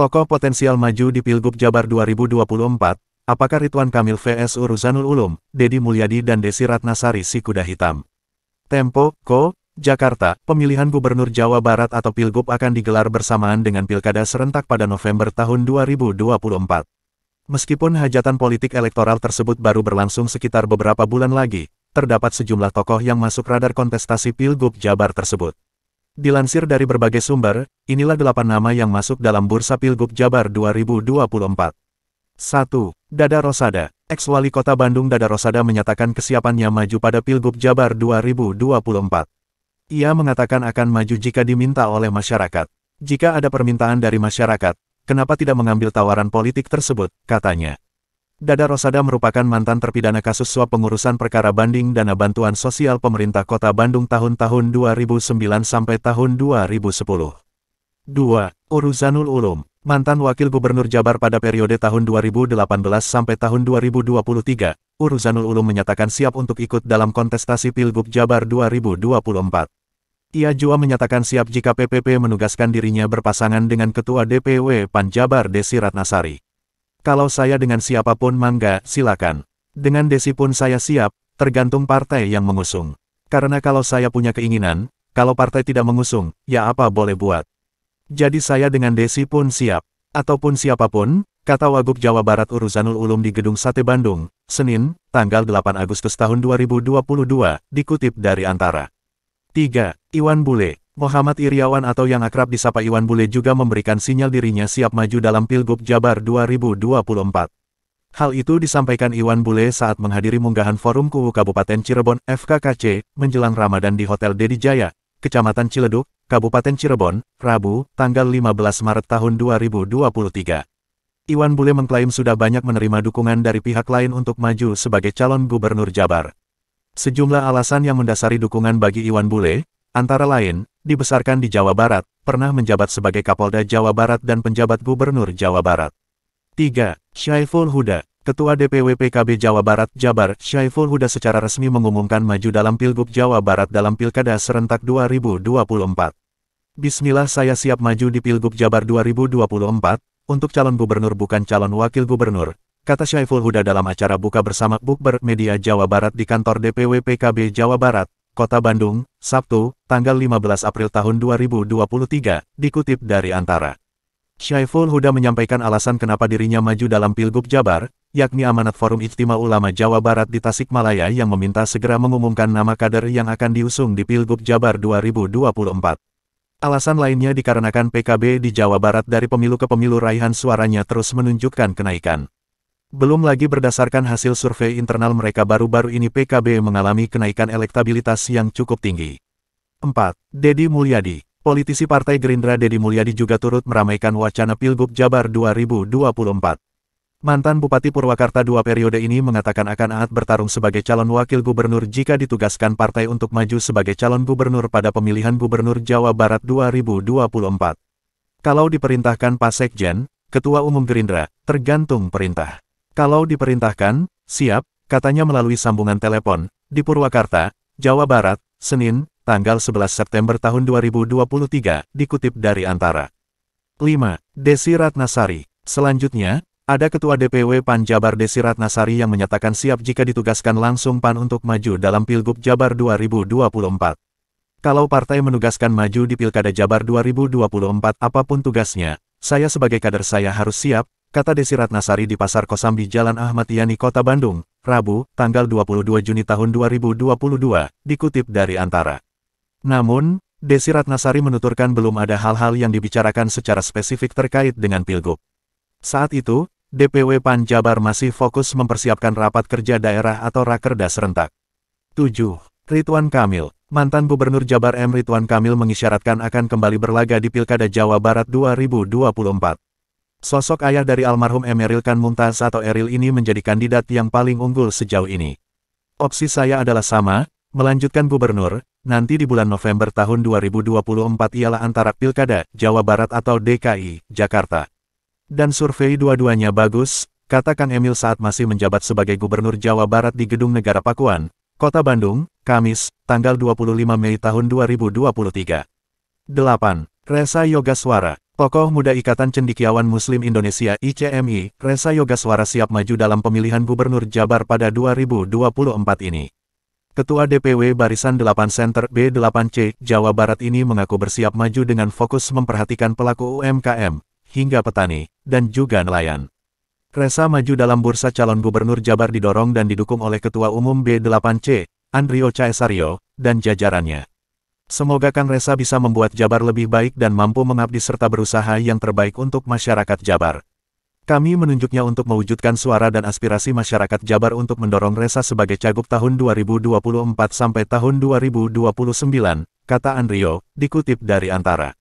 Tokoh potensial maju di Pilgub Jabar 2024, apakah Ridwan Kamil vs Uruzanul Ulum, Dedi Mulyadi dan Desi Ratnasari si kuda hitam. Tempo, Ko, Jakarta, pemilihan Gubernur Jawa Barat atau Pilgub akan digelar bersamaan dengan Pilkada serentak pada November tahun 2024. Meskipun hajatan politik elektoral tersebut baru berlangsung sekitar beberapa bulan lagi, terdapat sejumlah tokoh yang masuk radar kontestasi Pilgub Jabar tersebut. Dilansir dari berbagai sumber, inilah delapan nama yang masuk dalam bursa Pilgub Jabar 2024. 1. Dada Rosada Ex-wali kota Bandung Dada Rosada menyatakan kesiapannya maju pada Pilgub Jabar 2024. Ia mengatakan akan maju jika diminta oleh masyarakat. Jika ada permintaan dari masyarakat, kenapa tidak mengambil tawaran politik tersebut, katanya. Dada Rosada merupakan mantan terpidana kasus suap pengurusan perkara banding dana bantuan sosial pemerintah kota Bandung tahun-tahun 2009 sampai tahun 2010. 2. Uruzanul Ulum, mantan wakil gubernur Jabar pada periode tahun 2018 sampai tahun 2023, Uruzanul Ulum menyatakan siap untuk ikut dalam kontestasi Pilgub Jabar 2024. Ia juga menyatakan siap jika PPP menugaskan dirinya berpasangan dengan Ketua DPW Pan Jabar Desi Ratnasari. Kalau saya dengan siapapun mangga, silakan. Dengan Desi pun saya siap, tergantung partai yang mengusung. Karena kalau saya punya keinginan, kalau partai tidak mengusung, ya apa boleh buat. Jadi saya dengan Desi pun siap. Ataupun siapapun, kata Wagub Jawa Barat Uruzanul Ulum di Gedung Sate Bandung, Senin, tanggal 8 Agustus tahun 2022, dikutip dari Antara. 3. Iwan Bule Muhammad Iriawan atau yang akrab disapa Iwan Bule juga memberikan sinyal dirinya siap maju dalam Pilgub Jabar 2024. Hal itu disampaikan Iwan Bule saat menghadiri munggahan Forum KUU Kabupaten Cirebon FKKC menjelang Ramadan di Hotel Dedi Jaya, Kecamatan Ciledug, Kabupaten Cirebon, Rabu, tanggal 15 Maret tahun 2023. Iwan Bule mengklaim sudah banyak menerima dukungan dari pihak lain untuk maju sebagai calon gubernur Jabar. Sejumlah alasan yang mendasari dukungan bagi Iwan Bule, antara lain, dibesarkan di Jawa Barat, pernah menjabat sebagai Kapolda Jawa Barat dan penjabat Gubernur Jawa Barat. 3. Syaiful Huda Ketua DPW PKB Jawa Barat Jabar Syaiful Huda secara resmi mengumumkan maju dalam Pilgub Jawa Barat dalam Pilkada Serentak 2024. Bismillah saya siap maju di Pilgub Jabar 2024, untuk calon gubernur bukan calon wakil gubernur, kata Syaiful Huda dalam acara buka bersama Bukber Media Jawa Barat di kantor DPW PKB Jawa Barat, Kota Bandung, Sabtu, tanggal 15 April tahun 2023, dikutip dari Antara. Syaiful Huda menyampaikan alasan kenapa dirinya maju dalam Pilgub Jabar, yakni amanat Forum Ijtima Ulama Jawa Barat di Tasikmalaya yang meminta segera mengumumkan nama kader yang akan diusung di Pilgub Jabar 2024. Alasan lainnya dikarenakan PKB di Jawa Barat dari pemilu ke pemilu raihan suaranya terus menunjukkan kenaikan. Belum lagi berdasarkan hasil survei internal mereka baru-baru ini PKB mengalami kenaikan elektabilitas yang cukup tinggi. 4. Dedi Mulyadi Politisi Partai Gerindra Dedi Mulyadi juga turut meramaikan wacana Pilgub Jabar 2024. Mantan Bupati Purwakarta dua periode ini mengatakan akan aat bertarung sebagai calon wakil gubernur jika ditugaskan partai untuk maju sebagai calon gubernur pada pemilihan gubernur Jawa Barat 2024. Kalau diperintahkan Pak Sekjen, Ketua Umum Gerindra, tergantung perintah. Kalau diperintahkan, siap, katanya melalui sambungan telepon, di Purwakarta, Jawa Barat, Senin, tanggal 11 September tahun 2023, dikutip dari Antara. 5. Desi Ratnasari. Selanjutnya, ada Ketua DPW PAN Jabar Desi Ratnasari yang menyatakan siap jika ditugaskan langsung PAN untuk maju dalam Pilgub Jabar 2024. Kalau partai menugaskan maju di Pilkada Jabar 2024 apapun tugasnya, saya sebagai kader saya harus siap, kata Desirat Nasari di Pasar Kosambi Jalan Ahmad Yani Kota Bandung, Rabu, tanggal 22 Juni tahun 2022, dikutip dari Antara. Namun, Desirat Nasari menuturkan belum ada hal-hal yang dibicarakan secara spesifik terkait dengan Pilgub. Saat itu, DPW Pan Jabar masih fokus mempersiapkan rapat kerja daerah atau rakerda serentak. 7. Ridwan Kamil Mantan Gubernur Jabar M. Ridwan Kamil mengisyaratkan akan kembali berlaga di Pilkada Jawa Barat 2024. Sosok ayah dari almarhum Emeril Khan Mumtaz atau Eril ini menjadi kandidat yang paling unggul sejauh ini. Opsi saya adalah sama, melanjutkan gubernur, nanti di bulan November tahun 2024 ialah antara Pilkada, Jawa Barat atau DKI, Jakarta. Dan survei dua-duanya bagus, kata Kang Emil saat masih menjabat sebagai gubernur Jawa Barat di Gedung Negara Pakuan, Kota Bandung, Kamis, tanggal 25 Mei tahun 2023. 8. Resa Yogaswara Tokoh muda Ikatan Cendikiawan Muslim Indonesia ICMI, Resa Yogaswara siap maju dalam pemilihan Gubernur Jabar pada 2024 ini. Ketua DPW Barisan 8 Center B8C, Jawa Barat ini mengaku bersiap maju dengan fokus memperhatikan pelaku UMKM, hingga petani, dan juga nelayan. Resa maju dalam bursa calon Gubernur Jabar didorong dan didukung oleh Ketua Umum B8C, Andrio Caesario, dan jajarannya. Semoga Kang Resa bisa membuat Jabar lebih baik dan mampu mengabdi serta berusaha yang terbaik untuk masyarakat Jabar. Kami menunjuknya untuk mewujudkan suara dan aspirasi masyarakat Jabar untuk mendorong Resa sebagai cagup tahun 2024 sampai tahun 2029, kata Andrio, dikutip dari Antara.